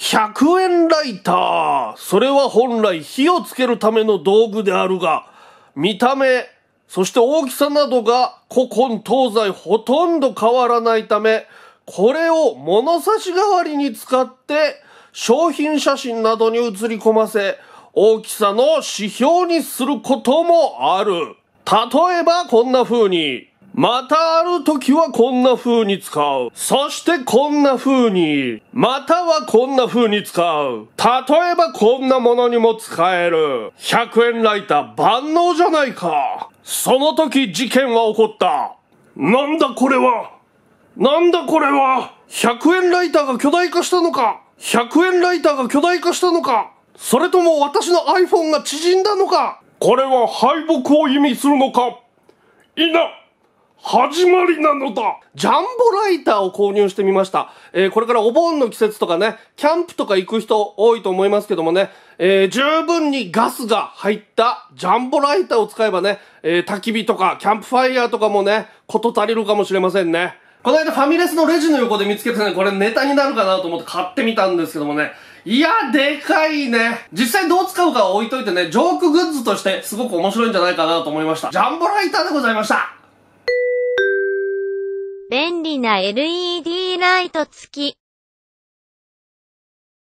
100円ライターそれは本来火をつけるための道具であるが、見た目、そして大きさなどが古今東西ほとんど変わらないため、これを物差し代わりに使って商品写真などに写り込ませ、大きさの指標にすることもある。例えばこんな風に、またある時はこんな風に使う。そしてこんな風に。またはこんな風に使う。例えばこんなものにも使える。100円ライター万能じゃないか。その時事件は起こった。なんだこれはなんだこれは !100 円ライターが巨大化したのか ?100 円ライターが巨大化したのかそれとも私の iPhone が縮んだのかこれは敗北を意味するのかいな始まりなのだジャンボライターを購入してみました。えー、これからお盆の季節とかね、キャンプとか行く人多いと思いますけどもね、えー、十分にガスが入ったジャンボライターを使えばね、えー、焚き火とかキャンプファイヤーとかもね、こと足りるかもしれませんね。この間ファミレスのレジの横で見つけてね、これネタになるかなと思って買ってみたんですけどもね、いや、でかいね。実際どう使うかは置いといてね、ジョークグッズとしてすごく面白いんじゃないかなと思いました。ジャンボライターでございました。便利な LED ライト付き。